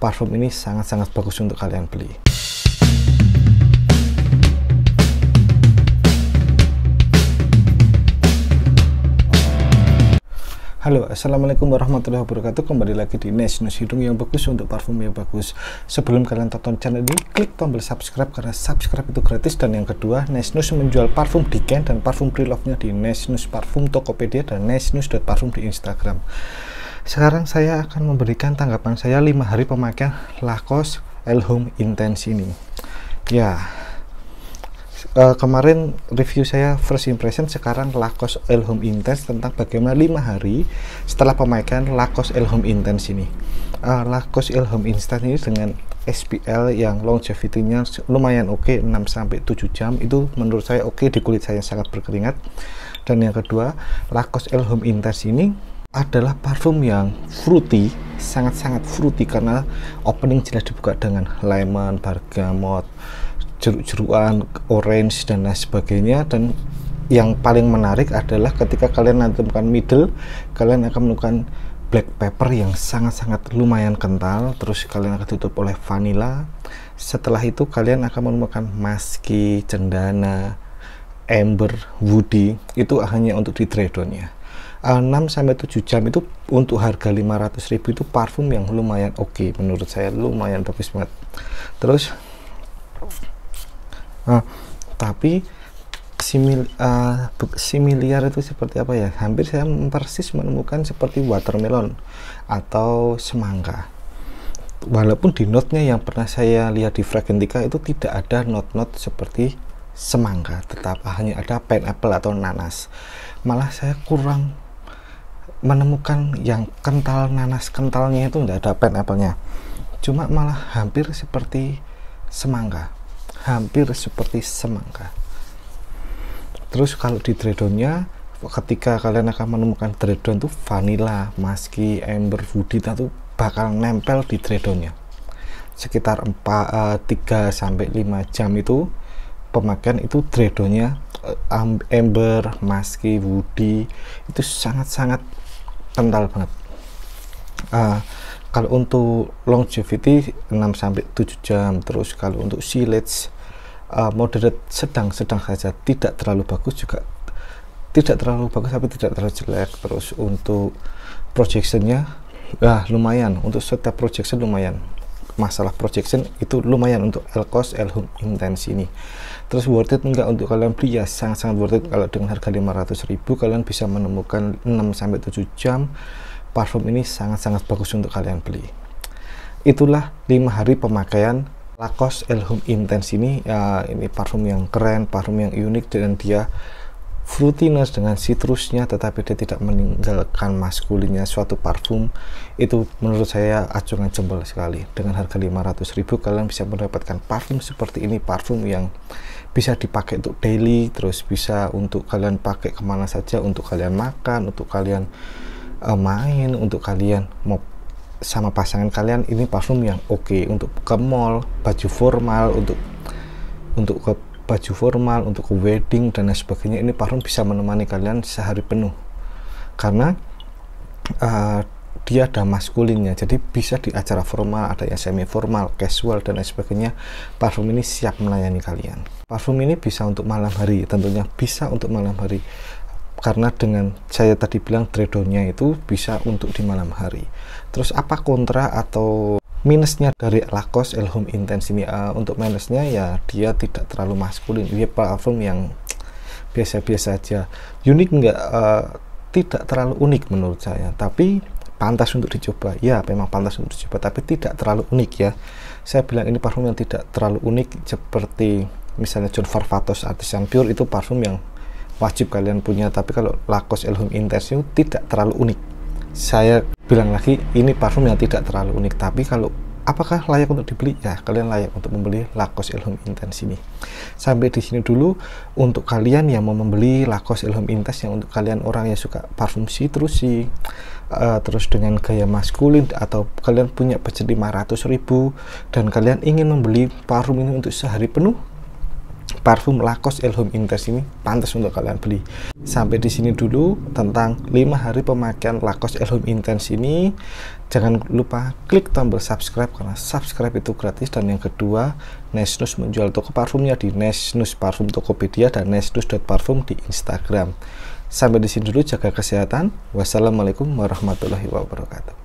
parfum ini sangat-sangat bagus untuk kalian beli. Halo, Assalamualaikum warahmatullahi wabarakatuh Kembali lagi di Nes Hidung yang bagus untuk parfum yang bagus Sebelum kalian tonton channel ini, klik tombol subscribe Karena subscribe itu gratis Dan yang kedua, Nes menjual parfum di Ken Dan parfum pre-love-nya di Nes Parfum Tokopedia dan Parfum di Instagram sekarang saya akan memberikan tanggapan saya 5 hari pemakaian Lacoste El Home Intense ini. Ya, uh, kemarin review saya first impression sekarang Lacoste El Home Intense tentang bagaimana lima hari setelah pemakaian Lacoste El Home Intense ini. Uh, Lacoste El Home Intense ini dengan SPL yang longevity-nya lumayan oke okay, 6 7 jam itu menurut saya oke okay, di kulit saya sangat berkeringat. Dan yang kedua, Lacoste El Home Intense ini adalah parfum yang fruity, sangat-sangat fruity karena opening jelas dibuka dengan lemon, bergamot, jeruk-jeruan, orange dan lain sebagainya dan yang paling menarik adalah ketika kalian nanti menemukan middle, kalian akan menemukan black pepper yang sangat-sangat lumayan kental terus kalian akan tutup oleh vanilla setelah itu kalian akan menemukan maski, cendana, amber, woody itu hanya untuk di trade ya 6 eh, sampai 7 jam itu untuk harga 500.000 itu parfum yang lumayan oke okay, menurut saya lumayan bagus banget terus uh, tapi simil, uh, eh, similiar itu seperti apa ya hampir saya persis menemukan seperti watermelon atau semangka walaupun di notnya yang pernah saya lihat di Fragentica itu tidak ada not-not seperti semangka tetap hanya ada pineapple atau nanas malah saya kurang menemukan yang kental nanas kentalnya itu tidak ada pineapple-nya cuma malah hampir seperti semangka hampir seperti semangka terus kalau di dredonnya ketika kalian akan menemukan dredon itu vanilla maski amber woody itu bakal nempel di dredonnya sekitar 4 uh, 3 sampai 5 jam itu pemakaian itu dredonnya eh, amber maski woody itu sangat-sangat kental banget uh, kalau untuk longevity 6 sampai 7 jam terus kalau untuk silage uh, moderate sedang-sedang saja tidak terlalu bagus juga tidak terlalu bagus tapi tidak terlalu jelek terus untuk projectionnya ah, lumayan untuk setiap projection lumayan masalah projection itu lumayan untuk L cost intensi ini terus worth it enggak untuk kalian beli ya sangat-sangat worth it kalau dengan harga 500 ribu kalian bisa menemukan 6-7 jam parfum ini sangat-sangat bagus untuk kalian beli itulah 5 hari pemakaian Lacoste El Home Intense ini ya, ini parfum yang keren parfum yang unik dan dia fruitiness dengan citrusnya tetapi dia tidak meninggalkan maskulinnya suatu parfum itu menurut saya acungan jempol sekali dengan harga 500 ribu kalian bisa mendapatkan parfum seperti ini parfum yang bisa dipakai untuk daily terus bisa untuk kalian pakai kemana saja untuk kalian makan untuk kalian uh, main untuk kalian mau sama pasangan kalian ini parfum yang oke okay. untuk ke mall baju formal untuk untuk ke baju formal untuk wedding dan lain sebagainya ini parfum bisa menemani kalian sehari penuh karena uh, dia ada maskulinnya jadi bisa di acara formal ada yang semi formal casual dan lain sebagainya parfum ini siap melayani kalian parfum ini bisa untuk malam hari tentunya bisa untuk malam hari karena dengan saya tadi bilang tradonya itu bisa untuk di malam hari terus apa kontra atau minusnya dari Lakos Elhum Intense ini uh, eh, untuk minusnya ya dia tidak terlalu maskulin dia parfum yang biasa-biasa aja unik enggak uh, eh, tidak terlalu unik menurut saya tapi pantas untuk dicoba ya memang pantas untuk dicoba tapi tidak terlalu unik ya saya bilang ini parfum yang tidak terlalu unik seperti misalnya John Farfatos Artisan Pure itu parfum yang wajib kalian punya tapi kalau Lakos Elhum Intense itu tidak terlalu unik saya bilang lagi ini parfum yang tidak terlalu unik tapi kalau apakah layak untuk dibeli? Ya, kalian layak untuk membeli Lacoste Ilham Intens ini. Sampai di sini dulu untuk kalian yang mau membeli Lacoste Ilham Intens yang untuk kalian orang yang suka parfum sih eh, uh, terus dengan gaya maskulin atau kalian punya budget 500 ribu dan kalian ingin membeli parfum ini untuk sehari penuh, parfum Lacoste Home Intense ini pantas untuk kalian beli. Sampai di sini dulu tentang 5 hari pemakaian Lacoste Home Intense ini. Jangan lupa klik tombol subscribe karena subscribe itu gratis dan yang kedua Nesnus menjual toko parfumnya di Nesnus Parfum Tokopedia dan nesnus.parfum di Instagram. Sampai di sini dulu jaga kesehatan. Wassalamualaikum warahmatullahi wabarakatuh.